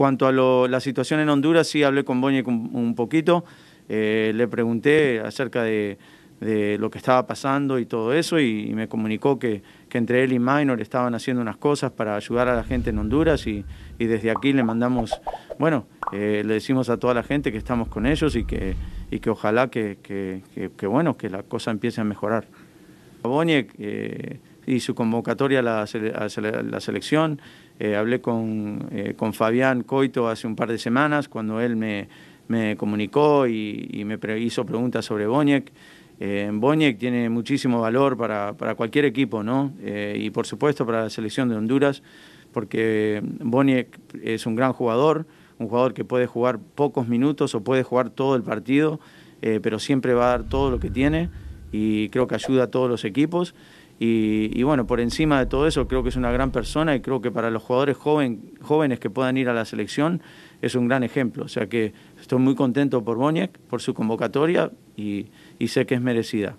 Cuanto a la situación en Honduras, sí hablé con Boñe un, poquito, eh, le pregunté acerca de, lo que estaba pasando y todo eso, y, me comunicó que, entre él y Minor estaban haciendo unas cosas para ayudar a la gente en Honduras, y, desde aquí le mandamos, bueno, eh, le decimos a toda la gente que estamos con ellos y que, y que ojalá que, bueno, que la cosa empiece a mejorar. Boñe, eh, y su convocatoria a la, selección. Eh, hablé con, eh, con, Fabián Coito hace un par de semanas cuando él me, me comunicó y, me hizo preguntas sobre Boñek. Eh, Boñek tiene muchísimo valor para, para cualquier equipo, ¿no? Eh, y por supuesto para la selección de Honduras, porque Boñek es un gran jugador, un jugador que puede jugar pocos minutos o puede jugar todo el partido, pero siempre va a dar todo lo que tiene y creo que ayuda a todos los equipos. Y, bueno, por encima de todo eso, creo que es una gran persona y creo que para los jugadores jóvenes que puedan ir a la selección es un gran ejemplo. O sea que estoy muy contento por Boñek, por su convocatoria y sé que es merecida.